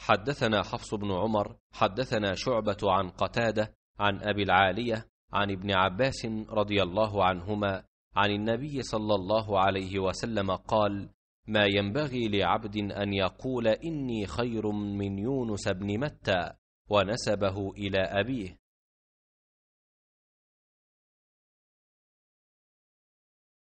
حدثنا حفص بن عمر حدثنا شعبة عن قتادة عن أبي العالية عن ابن عباس رضي الله عنهما عن النبي صلى الله عليه وسلم قال ما ينبغي لعبد أن يقول إني خير من يونس بن متى ونسبه إلى أبيه